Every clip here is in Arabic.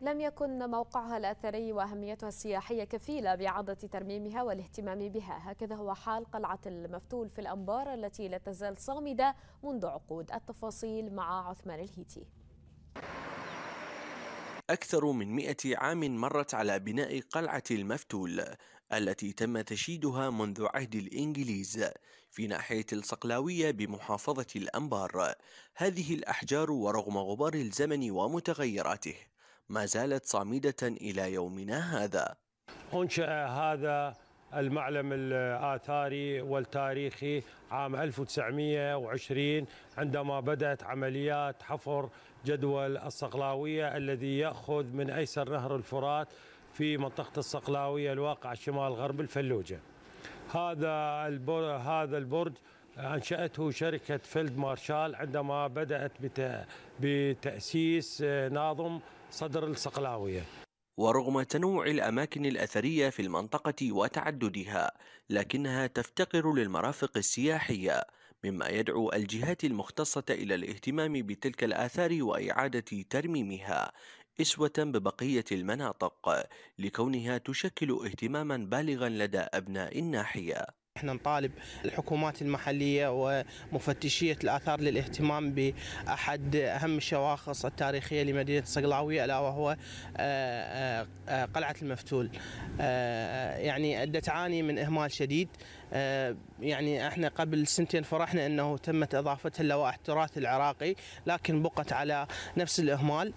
لم يكن موقعها الأثري وأهميتها السياحية كفيلة بإعادة ترميمها والاهتمام بها هكذا هو حال قلعة المفتول في الأنبار التي لا تزال صامدة منذ عقود التفاصيل مع عثمان الهيتي أكثر من مئة عام مرت على بناء قلعة المفتول التي تم تشييدها منذ عهد الإنجليز في ناحية الصقلاوية بمحافظة الأنبار هذه الأحجار ورغم غبار الزمن ومتغيراته ما زالت صامدة إلى يومنا هذا أنشأ هذا المعلم الآثاري والتاريخي عام 1920 عندما بدأت عمليات حفر جدول الصقلاوية الذي يأخذ من أيسر نهر الفرات في منطقة الصقلاوية الواقع شمال غرب الفلوجة هذا هذا البرج أنشأته شركة فيلد مارشال عندما بدأت بتأسيس آه، ناظم صدر الصقلاوية ورغم تنوع الأماكن الأثرية في المنطقة وتعددها لكنها تفتقر للمرافق السياحية مما يدعو الجهات المختصة إلى الاهتمام بتلك الآثار وإعادة ترميمها إسوة ببقية المناطق لكونها تشكل اهتماما بالغا لدى أبناء الناحية احنا نطالب الحكومات المحلية ومفتشية الآثار للاهتمام بأحد أهم الشواخص التاريخية لمدينة الصقلاوية ألا وهو آه، آه، آه، قلعة المفتول يعني تعاني من إهمال شديد يعني احنا قبل سنتين فرحنا أنه تمت إضافتها لوائح التراث العراقي لكن بقت على نفس الإهمال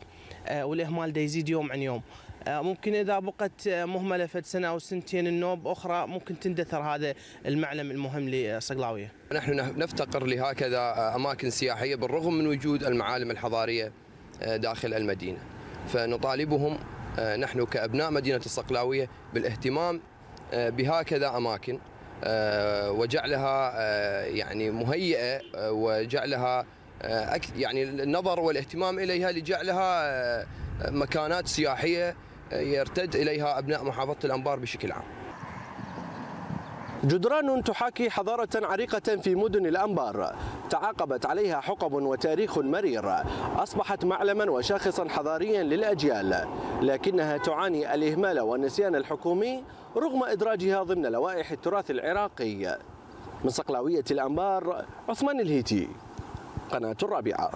والإهمال ده يزيد يوم عن يوم آه، ممكن إذا بقت آه، مهملة فد سنة أو سنتين النوب أخرى ممكن تندثر هذا المعلم المهم للصقلاوية نحن نفتقر لهكذا آه، أماكن سياحية بالرغم من وجود المعالم الحضارية داخل المدينة فنطالبهم نحن كأبناء مدينة الصقلاوية بالاهتمام بهكذا أماكن وجعلها يعني مهيئة وجعلها آه، يعني النظر والاهتمام اليها لجعلها آه، مكانات سياحيه آه، يرتد اليها ابناء محافظه الانبار بشكل عام. جدران تحاكي حضارة عريقة في مدن الأنبار تعاقبت عليها حقب وتاريخ مرير أصبحت معلما وشاخصا حضاريا للأجيال لكنها تعاني الإهمال والنسيان الحكومي رغم إدراجها ضمن لوائح التراث العراقي من صقلاوية الأنبار عثمان الهيتي قناة الرابعة